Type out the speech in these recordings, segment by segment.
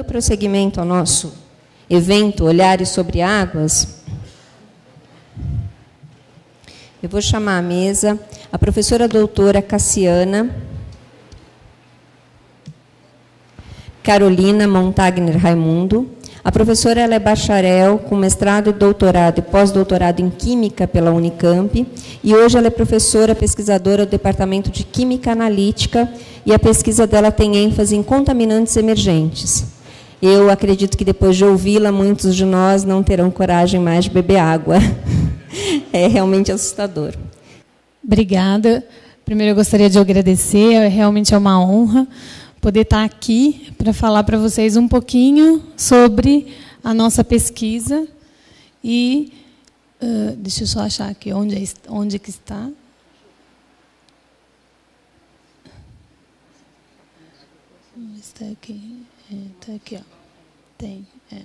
Dando prosseguimento ao nosso evento Olhares sobre Águas, eu vou chamar à mesa a professora doutora Cassiana Carolina Montagner Raimundo. A professora é bacharel com mestrado, doutorado e pós-doutorado em Química pela Unicamp e hoje ela é professora pesquisadora do Departamento de Química Analítica e a pesquisa dela tem ênfase em contaminantes emergentes. Eu acredito que depois de ouvi-la, muitos de nós não terão coragem mais de beber água. É realmente assustador. Obrigada. Primeiro, eu gostaria de agradecer. É realmente é uma honra poder estar aqui para falar para vocês um pouquinho sobre a nossa pesquisa e uh, deixa eu só achar aqui onde é, onde é que está. Está aqui, está é, aqui, ó. Tem, é.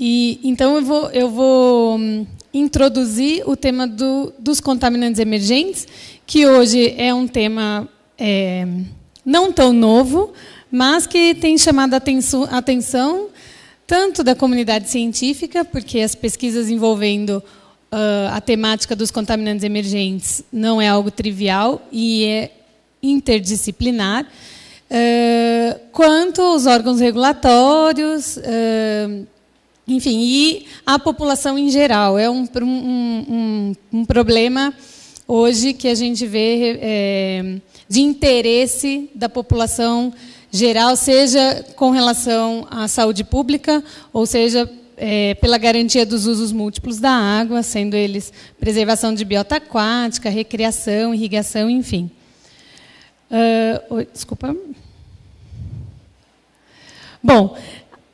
E, então, eu vou, eu vou hum, introduzir o tema do, dos contaminantes emergentes, que hoje é um tema é, não tão novo, mas que tem chamado a atenção, atenção tanto da comunidade científica, porque as pesquisas envolvendo ah, a temática dos contaminantes emergentes não é algo trivial e é interdisciplinar. Ah, quanto aos órgãos regulatórios, ah, enfim, e a população em geral. É um, um, um, um problema hoje que a gente vê é, de interesse da população geral, seja com relação à saúde pública, ou seja é, pela garantia dos usos múltiplos da água, sendo eles preservação de biota aquática, recreação, irrigação, enfim. Uh, oi, desculpa. Bom,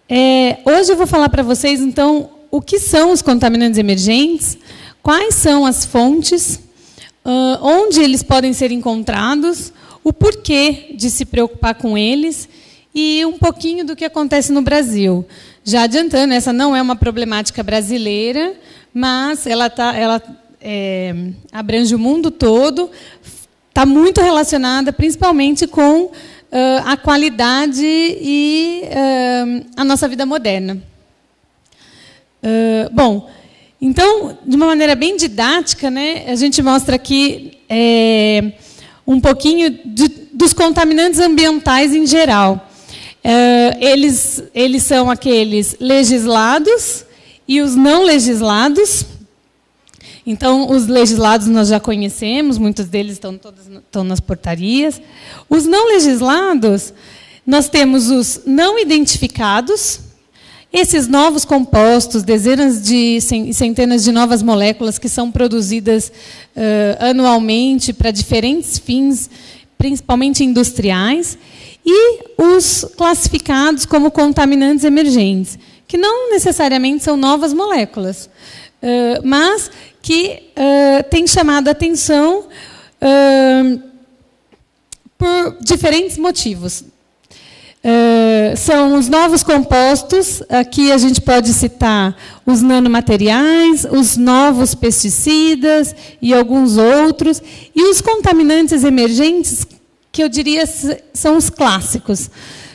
é, hoje eu vou falar para vocês, então, o que são os contaminantes emergentes, quais são as fontes, uh, onde eles podem ser encontrados, o porquê de se preocupar com eles e um pouquinho do que acontece no Brasil. Já adiantando, essa não é uma problemática brasileira, mas ela, tá, ela é, abrange o mundo todo, está muito relacionada principalmente com uh, a qualidade e uh, a nossa vida moderna. Uh, bom, então, de uma maneira bem didática, né, a gente mostra aqui é, um pouquinho de, dos contaminantes ambientais em geral. É, eles, eles são aqueles legislados e os não legislados. Então, os legislados nós já conhecemos, muitos deles estão, todos, estão nas portarias. Os não legislados, nós temos os não identificados, esses novos compostos, dezenas de centenas de novas moléculas que são produzidas uh, anualmente para diferentes fins, principalmente industriais, e os classificados como contaminantes emergentes, que não necessariamente são novas moléculas, eh, mas que eh, têm chamado a atenção eh, por diferentes motivos. Uh, são os novos compostos, aqui a gente pode citar os nanomateriais, os novos pesticidas e alguns outros, e os contaminantes emergentes que eu diria são os clássicos.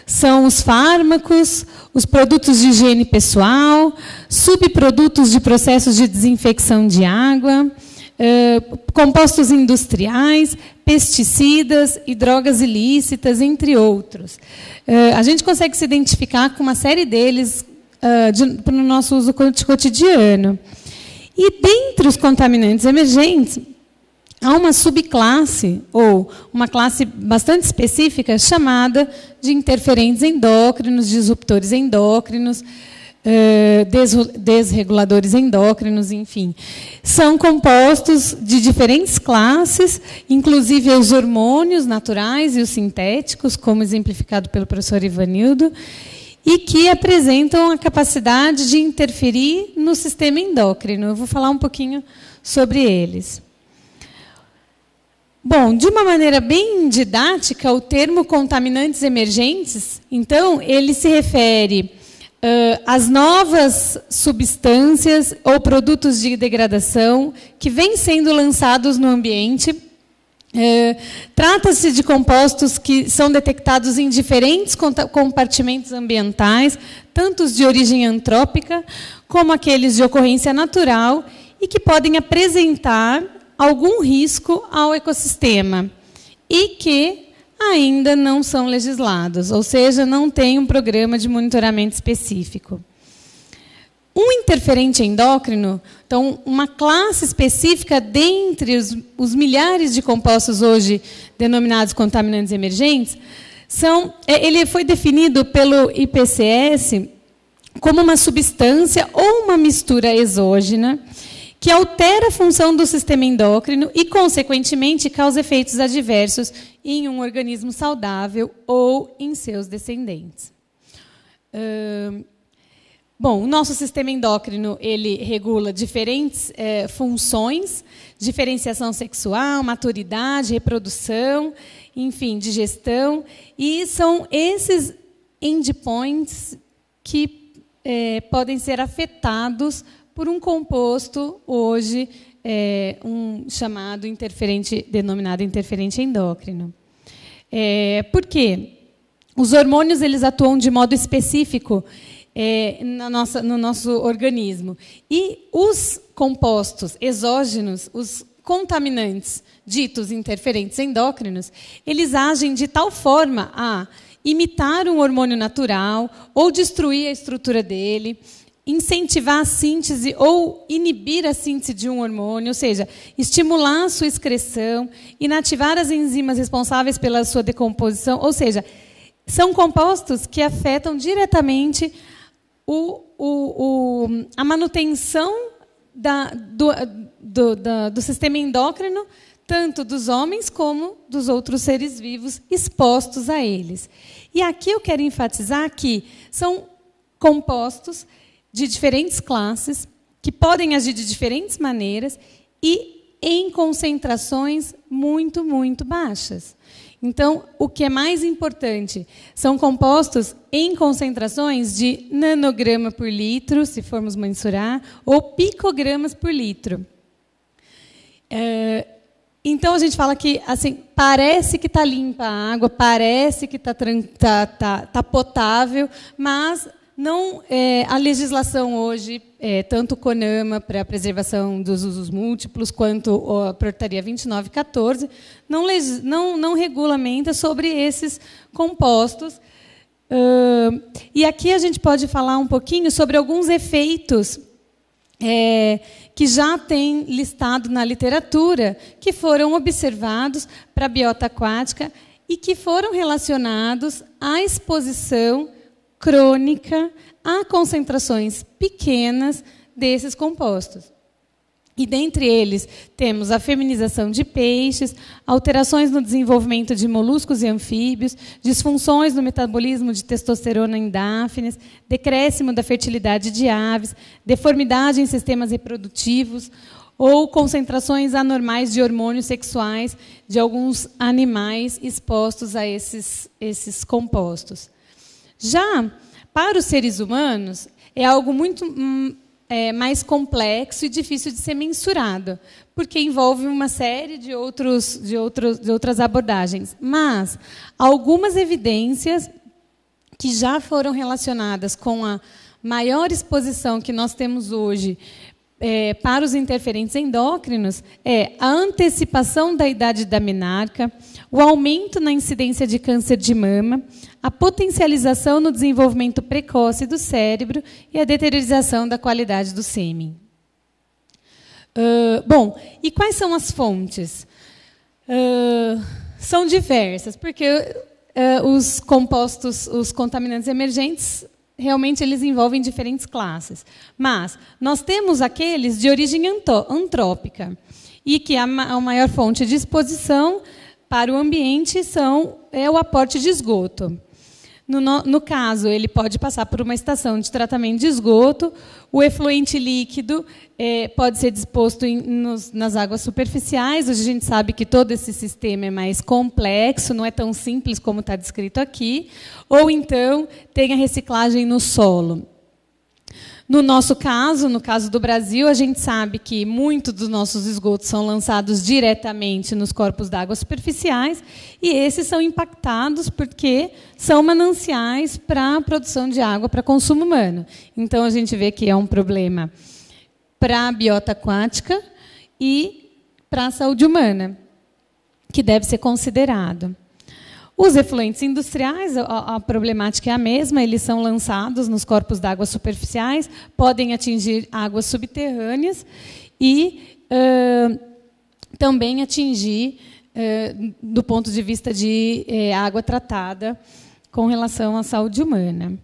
São os fármacos, os produtos de higiene pessoal, subprodutos de processos de desinfecção de água, eh, compostos industriais, pesticidas e drogas ilícitas, entre outros. Eh, a gente consegue se identificar com uma série deles eh, para o no nosso uso cotidiano. E dentre os contaminantes emergentes, há uma subclasse, ou uma classe bastante específica, chamada de interferentes endócrinos, disruptores endócrinos, eh, desreguladores endócrinos, enfim. São compostos de diferentes classes, inclusive os hormônios naturais e os sintéticos, como exemplificado pelo professor Ivanildo, e que apresentam a capacidade de interferir no sistema endócrino. Eu vou falar um pouquinho sobre eles. Bom, de uma maneira bem didática, o termo contaminantes emergentes, então, ele se refere uh, às novas substâncias ou produtos de degradação que vêm sendo lançados no ambiente. Trata-se de compostos que são detectados em diferentes compartimentos ambientais, tanto de origem antrópica como aqueles de ocorrência natural, e que podem apresentar algum risco ao ecossistema e que ainda não são legislados, ou seja, não tem um programa de monitoramento específico. Um interferente endócrino, então, uma classe específica dentre os, os milhares de compostos hoje denominados contaminantes emergentes, são, é, ele foi definido pelo IPCS como uma substância ou uma mistura exógena que altera a função do sistema endócrino e, consequentemente, causa efeitos adversos em um organismo saudável ou em seus descendentes. Hum, bom, o nosso sistema endócrino ele regula diferentes é, funções, diferenciação sexual, maturidade, reprodução, enfim, digestão, e são esses endpoints que é, podem ser afetados por um composto hoje é, um chamado interferente, denominado interferente endócrino. É, por quê? Os hormônios eles atuam de modo específico é, no, nosso, no nosso organismo. E os compostos exógenos, os contaminantes, ditos interferentes endócrinos, eles agem de tal forma a imitar um hormônio natural ou destruir a estrutura dele, incentivar a síntese ou inibir a síntese de um hormônio, ou seja, estimular a sua excreção, inativar as enzimas responsáveis pela sua decomposição, ou seja, são compostos que afetam diretamente o, o, o, a manutenção da, do, do, da, do sistema endócrino, tanto dos homens como dos outros seres vivos expostos a eles. E aqui eu quero enfatizar que são compostos de diferentes classes, que podem agir de diferentes maneiras e em concentrações muito, muito baixas. Então, o que é mais importante, são compostos em concentrações de nanograma por litro, se formos mensurar, ou picogramas por litro. É, então a gente fala que assim parece que está limpa a água, parece que está tá, tá, tá potável, mas não é, a legislação hoje, é, tanto CONAMA para a preservação dos usos múltiplos, quanto a Portaria 2914, não, não, não regulamenta sobre esses compostos. Uh, e aqui a gente pode falar um pouquinho sobre alguns efeitos é, que já tem listado na literatura, que foram observados para a biota aquática e que foram relacionados à exposição crônica a concentrações pequenas desses compostos. E dentre eles temos a feminização de peixes, alterações no desenvolvimento de moluscos e anfíbios, disfunções no metabolismo de testosterona em dáfnes, decréscimo da fertilidade de aves, deformidade em sistemas reprodutivos ou concentrações anormais de hormônios sexuais de alguns animais expostos a esses, esses compostos. Já para os seres humanos, é algo muito hum, é, mais complexo e difícil de ser mensurado, porque envolve uma série de, outros, de, outros, de outras abordagens. Mas algumas evidências que já foram relacionadas com a maior exposição que nós temos hoje é, para os interferentes endócrinos é a antecipação da idade da menarca, o aumento na incidência de câncer de mama, a potencialização no desenvolvimento precoce do cérebro e a deteriorização da qualidade do sêmen. Uh, bom, e quais são as fontes? Uh, são diversas, porque uh, os compostos, os contaminantes emergentes realmente eles envolvem diferentes classes. Mas nós temos aqueles de origem antrópica, e que a, a maior fonte de exposição para o ambiente são, é o aporte de esgoto. No, no, caso, ele pode passar por uma estação de tratamento de esgoto, o efluente líquido é, pode ser disposto em, nos, nas águas superficiais. Hoje a gente sabe que todo esse sistema é mais complexo, não é tão simples como está descrito aqui. Ou então, tem a reciclagem no solo. No nosso caso, no caso do Brasil, a gente sabe que muitos dos nossos esgotos são lançados diretamente nos corpos d'água superficiais e esses são impactados porque são mananciais para a produção de água para consumo humano. Então, a gente vê que é um problema para a biota aquática e para a saúde humana, que deve ser considerado. Os efluentes industriais, a, a, problemática é a mesma, eles são lançados nos corpos d'água superficiais, podem atingir águas subterrâneas e uh, também atingir, uh, do ponto de vista de uh, água tratada, com relação à saúde humana.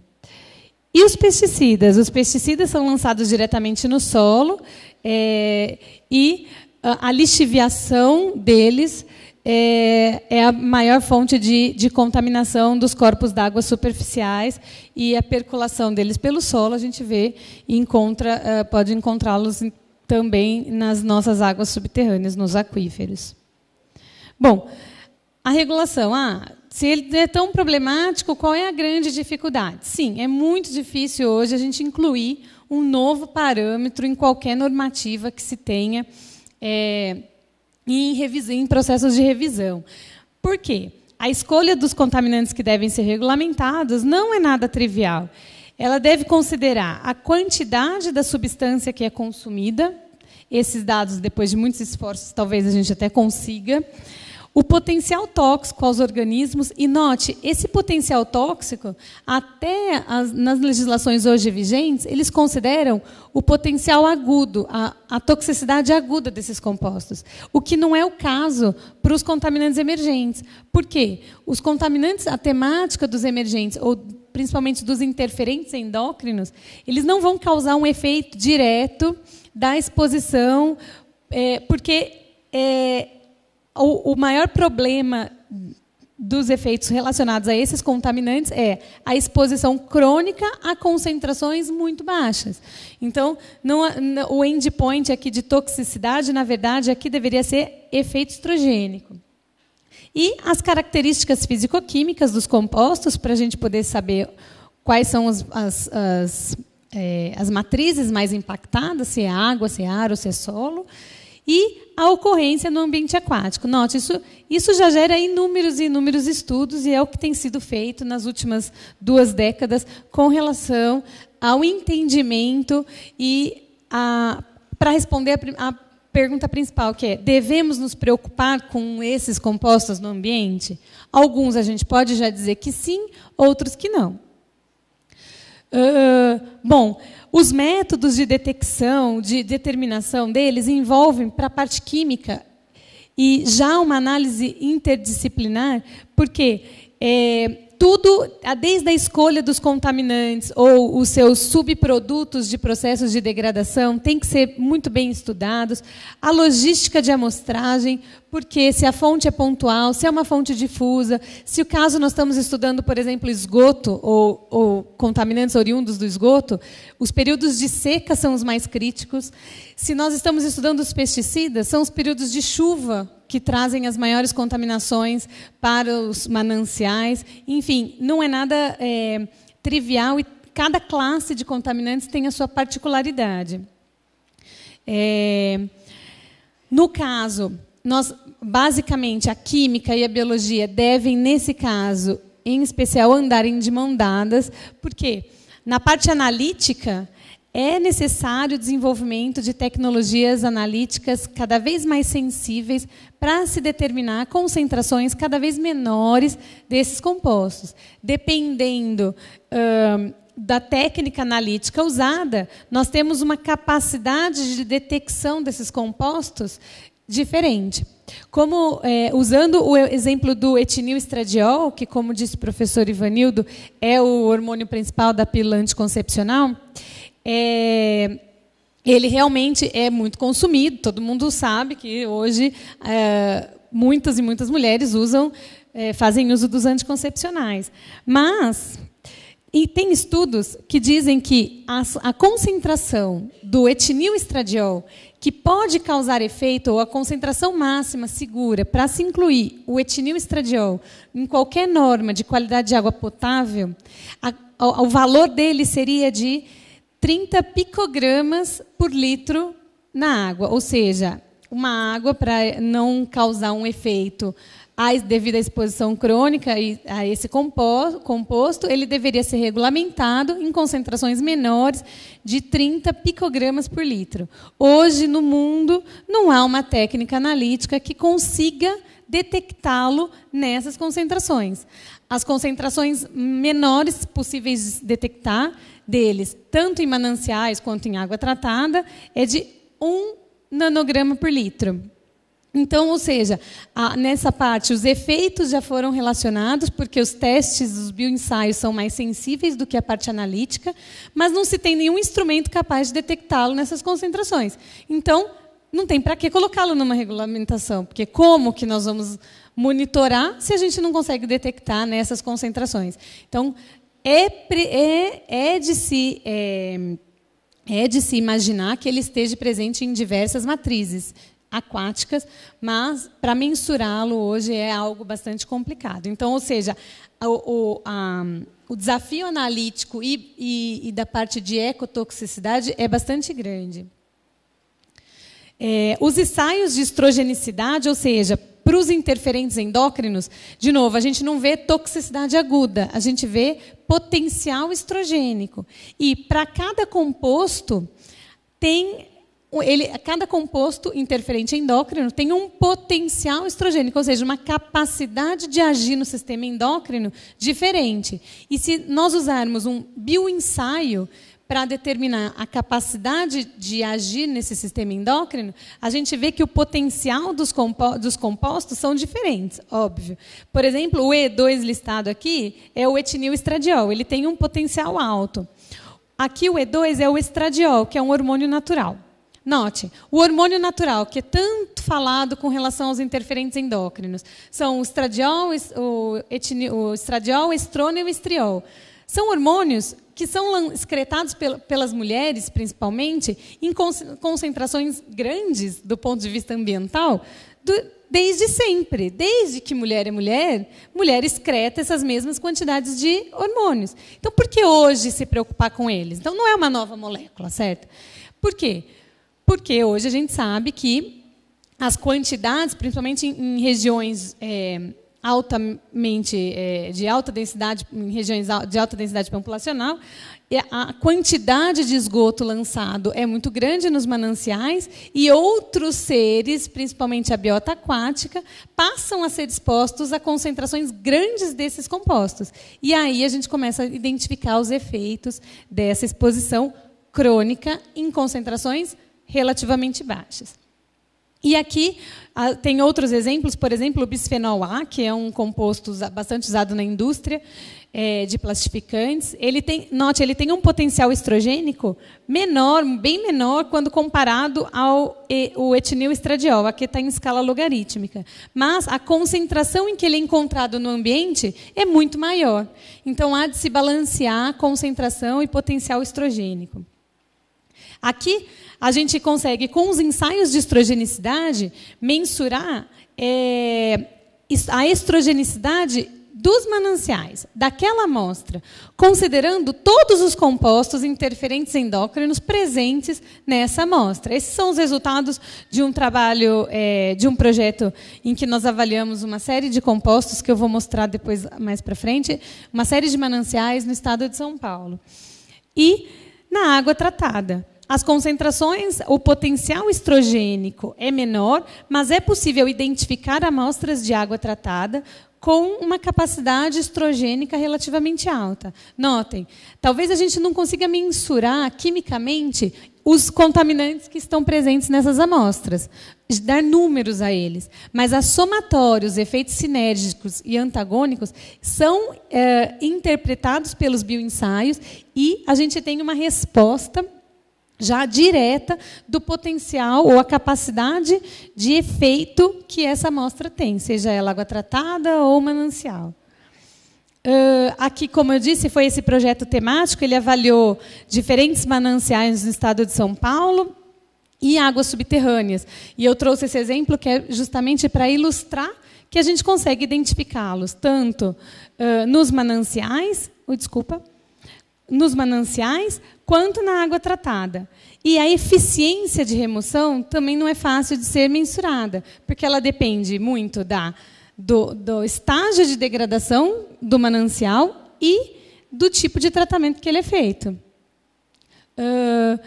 E os pesticidas? Os pesticidas são lançados diretamente no solo eh, e a lixiviação deles é, é a maior fonte de, de contaminação dos corpos d'água superficiais e a percolação deles pelo solo a gente vê e encontra, eh, pode encontrá-los também nas nossas águas subterrâneas, nos aquíferos. Bom, a regulação. Ah, se ele é tão problemático, qual é a grande dificuldade? Sim, é muito difícil hoje a gente incluir um novo parâmetro em qualquer normativa que se tenha é, em, em processos de revisão. Por quê? A escolha dos contaminantes que devem ser regulamentados não é nada trivial. Ela deve considerar a quantidade da substância que é consumida. Esses dados, depois de muitos esforços, talvez a gente até consiga o potencial tóxico aos organismos. E note, esse potencial tóxico, até as, nas legislações hoje vigentes, eles consideram o potencial agudo, a, a toxicidade aguda desses compostos, o que não é o caso para os contaminantes emergentes. Por quê? Os contaminantes, a temática dos emergentes, ou principalmente dos interferentes endócrinos, eles não vão causar um efeito direto da exposição, é, porque. É, o, o maior problema dos efeitos relacionados a esses contaminantes é a exposição crônica a concentrações muito baixas. Então, não, o endpoint aqui de toxicidade, na verdade, aqui deveria ser efeito estrogênico. E as características fisicoquímicas dos compostos, para a gente poder saber quais são as, as, as, é, as matrizes mais impactadas, se é água, se é ar ou se é solo e a ocorrência no ambiente aquático. Note, isso, isso já gera inúmeros e inúmeros estudos e é o que tem sido feito nas últimas duas décadas com relação ao entendimento e para responder a, a pergunta principal, que é: devemos nos preocupar com esses compostos no ambiente? Alguns a gente pode já dizer que sim, outros que não. Uh, bom, os métodos de detecção, de determinação deles envolvem para a parte química e já uma análise interdisciplinar, porque é, tudo, ah, desde a escolha dos contaminantes ou os seus subprodutos de processos de degradação, tem que ser muito bem estudados. A logística de amostragem, porque se a fonte é pontual, se é uma fonte difusa, se o caso nós estamos estudando, por exemplo, esgoto ou, ou contaminantes oriundos do esgoto, os períodos de seca são os mais críticos. Se nós estamos estudando os pesticidas, são os períodos de chuva que trazem as maiores contaminações para os mananciais. Enfim, não é nada é, trivial e cada classe de contaminantes tem a sua particularidade. É, no caso, nós basicamente a química e a biologia devem, nesse caso, em especial, andarem de mão dadas, porque na parte analítica é necessário o desenvolvimento de tecnologias analíticas cada vez mais sensíveis para se determinar concentrações cada vez menores desses compostos. Dependendo da técnica analítica usada, nós temos uma capacidade de detecção desses compostos diferente. Como é, usando o exemplo do etinil estradiol, que como disse o professor Ivanildo, é o hormônio principal da pílula anticoncepcional, concepcional é, ele realmente é muito consumido. Todo mundo sabe que hoje é, muitas e muitas mulheres usam, é, fazem uso dos anticoncepcionais. Mas e tem estudos que dizem que a, a concentração do etinil estradiol, que pode causar efeito, ou a concentração máxima segura para se incluir o etinil estradiol em qualquer norma de qualidade de água potável, a, o valor dele seria de 30 picogramas por litro na água, ou seja, uma água para não causar um efeito devido à exposição crônica a esse composto, ele deveria ser regulamentado em concentrações menores de 30 picogramas por litro. Hoje, no mundo, não há uma técnica analítica que consiga detectá-lo nessas concentrações. As concentrações menores possíveis de detectar deles, tanto em mananciais quanto em água tratada, é de 1 nanograma por litro. Então, ou seja, a, nessa parte, os efeitos já foram relacionados, porque os testes, os bioensaios são mais sensíveis do que a parte analítica, mas não se tem nenhum instrumento capaz de detectá-lo nessas concentrações. Então, não tem para que colocá-lo numa regulamentação, porque como que nós vamos monitorar se a gente não consegue detectar nessas concentrações? Então, é, é, é, de se, é, é de se imaginar que ele esteja presente em diversas matrizes aquáticas, mas para mensurá-lo hoje é algo bastante complicado. Então, ou seja, o, o, a, o desafio analítico e, e, e, da parte de ecotoxicidade é bastante grande. É, os ensaios de estrogenicidade, ou seja, para os interferentes endócrinos, de novo, a gente não vê toxicidade aguda, a gente vê potencial estrogênico. E para cada composto, tem ele, cada composto interferente endócrino tem um potencial estrogênico, ou seja, uma capacidade de agir no sistema endócrino diferente. E se nós usarmos um bioensaio, para determinar a capacidade de agir nesse sistema endócrino, a gente vê que o potencial dos, compo dos compostos são diferentes, óbvio. Por exemplo, o E2 listado aqui é o etinil estradiol, ele tem um potencial alto. Aqui o E2 é o estradiol, que é um hormônio natural. Note, o hormônio natural, que é tanto falado com relação aos interferentes endócrinos, são o estradiol, o, etinil, o estradiol, estrônio e o estriol. São hormônios que são excretados pelas mulheres, principalmente, em concentrações grandes do ponto de vista ambiental, desde sempre. Desde que mulher é mulher, mulher excreta essas mesmas quantidades de hormônios. Então, por que hoje se preocupar com eles? Então, não é uma nova molécula, certo? Por quê? Porque hoje a gente sabe que as quantidades, principalmente em, regiões é, altamente é, de alta densidade em regiões de alta densidade populacional a quantidade de esgoto lançado é muito grande nos mananciais e outros seres, principalmente a biota aquática, passam a ser expostos a concentrações grandes desses compostos. E aí a gente começa a identificar os efeitos dessa exposição crônica em concentrações relativamente baixas. E aqui ah, tem outros exemplos, por exemplo, o bisfenol A, que é um composto bastante usado na indústria é, de plastificantes. Ele tem, note, ele tem um potencial estrogênico menor, bem menor, quando comparado ao o etinil estradiol, aqui está em escala logarítmica. Mas a concentração em que ele é encontrado no ambiente é muito maior. Então, há de se balancear concentração e potencial estrogênico. Aqui a gente consegue, com os ensaios de estrogenicidade, mensurar é, a estrogenicidade dos mananciais, daquela amostra, considerando todos os compostos interferentes endócrinos presentes nessa amostra. Esses são os resultados de um trabalho, é, de um projeto em que nós avaliamos uma série de compostos que eu vou mostrar depois mais para frente, uma série de mananciais no estado de São Paulo. E na água tratada. As concentrações, o potencial estrogênico é menor, mas é possível identificar amostras de água tratada com uma capacidade estrogênica relativamente alta. Notem, talvez a gente não consiga mensurar quimicamente os contaminantes que estão presentes nessas amostras, dar números a eles, mas a somatória, os efeitos sinérgicos e antagônicos são é, interpretados pelos bioensaios e a gente tem uma resposta já direta do potencial ou a capacidade de efeito que essa amostra tem, seja ela água tratada ou manancial. Uh, aqui, como eu disse, foi esse projeto temático. Ele avaliou diferentes mananciais no estado de São Paulo e águas subterrâneas. E eu trouxe esse exemplo que é justamente para ilustrar que a gente consegue identificá-los tanto uh, nos mananciais, oh, desculpa, nos mananciais quanto na água tratada. E a eficiência de remoção também não é fácil de ser mensurada, porque ela depende muito da, do, do estágio de degradação do manancial e do tipo de tratamento que ele é feito. Uh,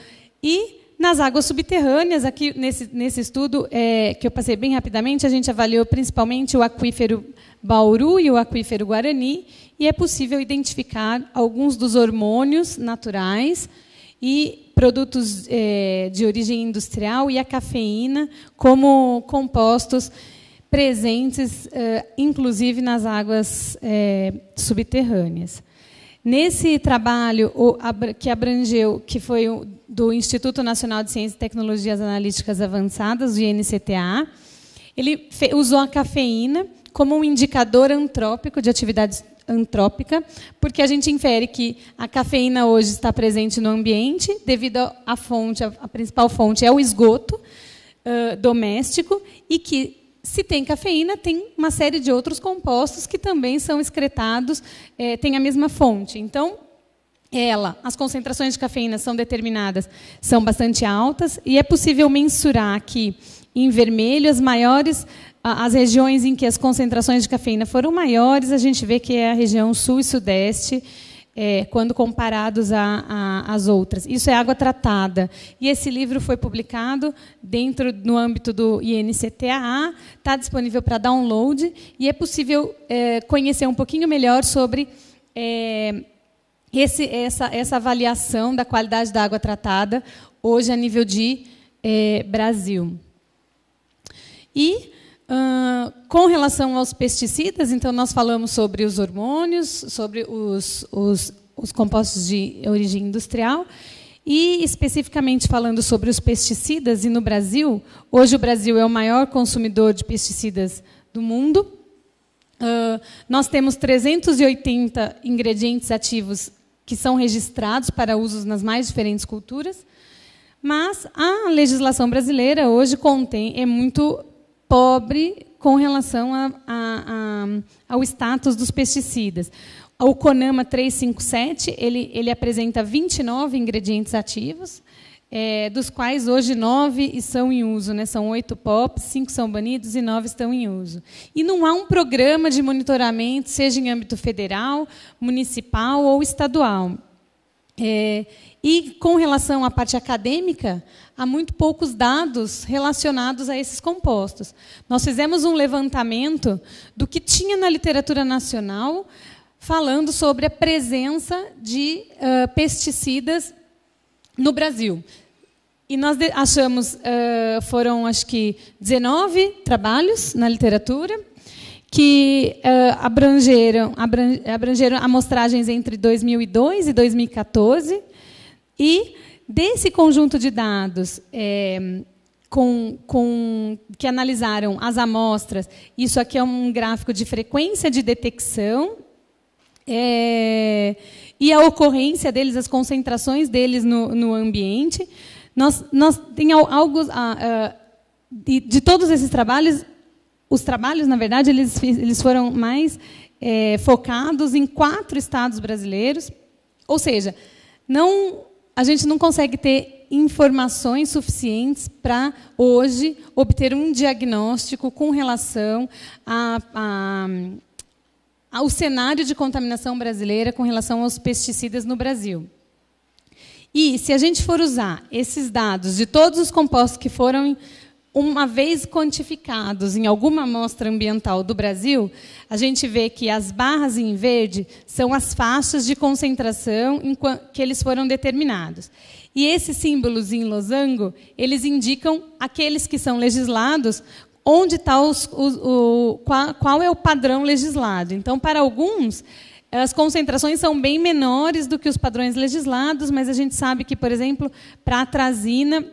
e nas águas subterrâneas, aqui nesse, nesse estudo é, que eu passei bem rapidamente, a gente avaliou principalmente o aquífero Bauru e o aquífero Guarani, e é possível identificar alguns dos hormônios naturais e produtos é, de origem industrial e a cafeína como compostos presentes, é, inclusive nas águas é, subterrâneas. Nesse trabalho que abrangeu, que foi do Instituto Nacional de Ciência e Tecnologias Analíticas Avançadas, o INCTA, ele usou a cafeína como um indicador antrópico de atividade antrópica, porque a gente infere que a cafeína hoje está presente no ambiente devido à fonte, a principal fonte é o esgoto uh, doméstico e que se tem cafeína, tem uma série de outros compostos que também são excretados, é, tem a mesma fonte. Então, ela, as concentrações de cafeína são determinadas, são bastante altas, e é possível mensurar aqui, em vermelho, as maiores, as regiões em que as concentrações de cafeína foram maiores, a gente vê que é a região sul e sudeste, é, quando comparados às outras. Isso é água tratada. E esse livro foi publicado dentro no âmbito do INCTAA, está disponível para download e é possível é, conhecer um pouquinho melhor sobre é, esse, essa, essa avaliação da qualidade da água tratada hoje a nível de é, Brasil. E Uh, com relação aos pesticidas, então nós falamos sobre os hormônios, sobre os, os, os compostos de origem industrial e especificamente falando sobre os pesticidas e no Brasil, hoje o Brasil é o maior consumidor de pesticidas do mundo. Uh, nós temos 380 ingredientes ativos que são registrados para usos nas mais diferentes culturas, mas a legislação brasileira hoje contém é muito pobre com relação a, a, a, ao status dos pesticidas. O CONAMA 357 ele, ele apresenta 29 ingredientes ativos, é, dos quais hoje nove estão em uso, né? são oito POPs, cinco são banidos e nove estão em uso. E não há um programa de monitoramento, seja em âmbito federal, municipal ou estadual. É, e com relação à parte acadêmica, há muito poucos dados relacionados a esses compostos. Nós fizemos um levantamento do que tinha na literatura nacional falando sobre a presença de uh, pesticidas no Brasil. E nós achamos, uh, foram acho que 19 trabalhos na literatura que uh, abrangeram, abrangeram amostragens entre 2002 e 2014 e desse conjunto de dados é, com, com, que analisaram as amostras, isso aqui é um gráfico de frequência de detecção é, e a ocorrência deles, as concentrações deles no, no ambiente. Nós, nós tem algo ah, ah, de, de, todos esses trabalhos, os trabalhos, na verdade, eles, eles foram mais é, focados em quatro estados brasileiros, ou seja, não a gente não consegue ter informações suficientes para, hoje, obter um diagnóstico com relação a, a ao cenário de contaminação brasileira com relação aos pesticidas no Brasil. E se a gente for usar esses dados de todos os compostos que foram uma vez quantificados em alguma amostra ambiental do Brasil, a gente vê que as barras em verde são as faixas de concentração que eles foram determinados. E esses símbolos em losango, eles indicam aqueles que são legislados, onde está o, qual, qual é o padrão legislado. Então, para alguns, as concentrações são bem menores do que os padrões legislados, mas a gente sabe que, por exemplo, para a atrazina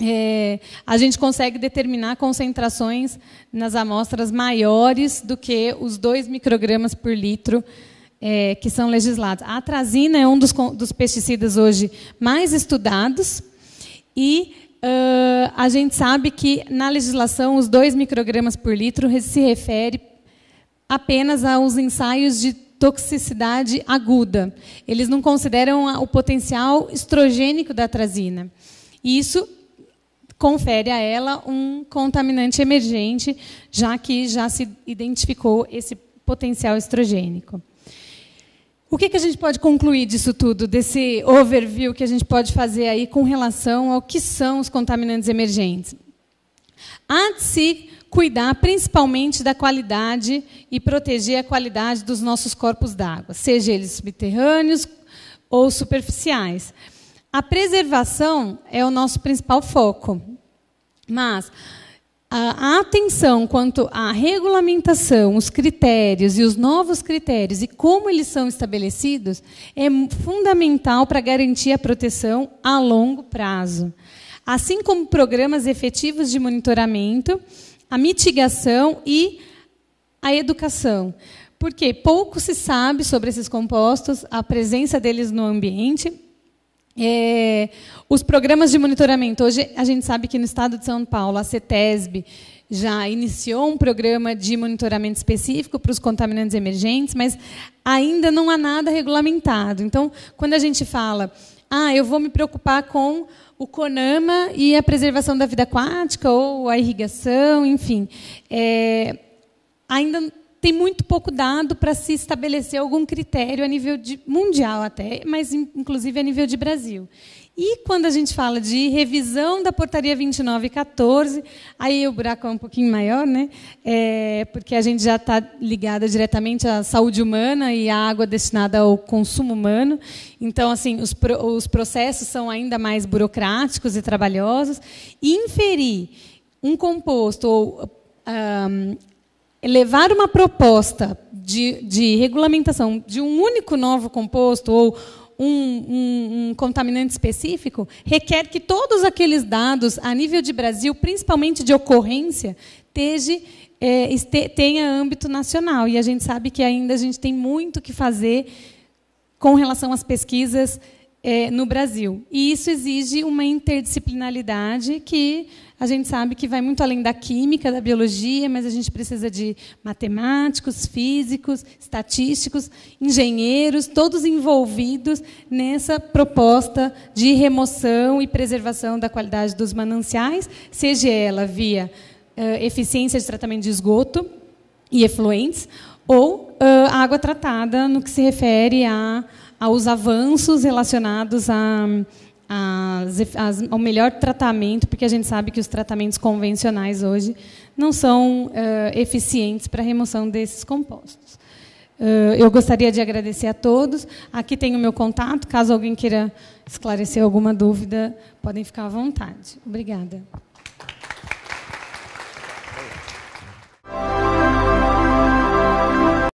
é, a gente consegue determinar concentrações nas amostras maiores do que os 2 microgramas por litro é, que são legislados. A atrazina é um dos, dos pesticidas hoje mais estudados e uh, a gente sabe que, na legislação, os 2 microgramas por litro se refere apenas aos ensaios de toxicidade aguda. Eles não consideram o potencial estrogênico da atrazina. isso confere a ela um contaminante emergente, já que já se identificou esse potencial estrogênico. O que, que a gente pode concluir disso tudo, desse overview que a gente pode fazer aí com relação ao que são os contaminantes emergentes? Há de se cuidar principalmente da qualidade e proteger a qualidade dos nossos corpos d'água, seja eles subterrâneos ou superficiais. A preservação é o nosso principal foco. Mas a atenção quanto à regulamentação, os critérios e os novos critérios e como eles são estabelecidos é fundamental para garantir a proteção a longo prazo. Assim como programas efetivos de monitoramento, a mitigação e a educação. Porque pouco se sabe sobre esses compostos, a presença deles no ambiente é, os programas de monitoramento. Hoje, a gente sabe que no estado de São Paulo, a CETESB já iniciou um programa de monitoramento específico para os contaminantes emergentes, mas ainda não há nada regulamentado. Então, quando a gente fala, ah, eu vou me preocupar com o CONAMA e a preservação da vida aquática, ou a irrigação, enfim, é, ainda tem muito pouco dado para se estabelecer algum critério a nível de, mundial até, mas inclusive a nível de Brasil. E quando a gente fala de revisão da portaria 2914, aí o buraco é um pouquinho maior, né? É, porque a gente já está ligada diretamente à saúde humana e à água destinada ao consumo humano. Então, assim, os, os processos são ainda mais burocráticos e trabalhosos. E inferir um composto ou um, ah, levar uma proposta de, de regulamentação de um único novo composto ou um, um, um, contaminante específico, requer que todos aqueles dados, a nível de Brasil, principalmente de ocorrência, esteja, é, este, tenha âmbito nacional. E a gente sabe que ainda a gente tem muito que fazer com relação às pesquisas é, no Brasil. E isso exige uma interdisciplinaridade que a gente sabe que vai muito além da química, da biologia, mas a gente precisa de matemáticos, físicos, estatísticos, engenheiros, todos envolvidos nessa proposta de remoção e preservação da qualidade dos mananciais, seja ela via uh, eficiência de tratamento de esgoto e efluentes, ou uh, água tratada no que se refere a aos avanços relacionados a, ao melhor tratamento, porque a gente sabe que os tratamentos convencionais hoje não são uh, eficientes para a remoção desses compostos. Uh, eu gostaria de agradecer a todos. Aqui tem o meu contato, caso alguém queira esclarecer alguma dúvida, podem ficar à vontade. Obrigada.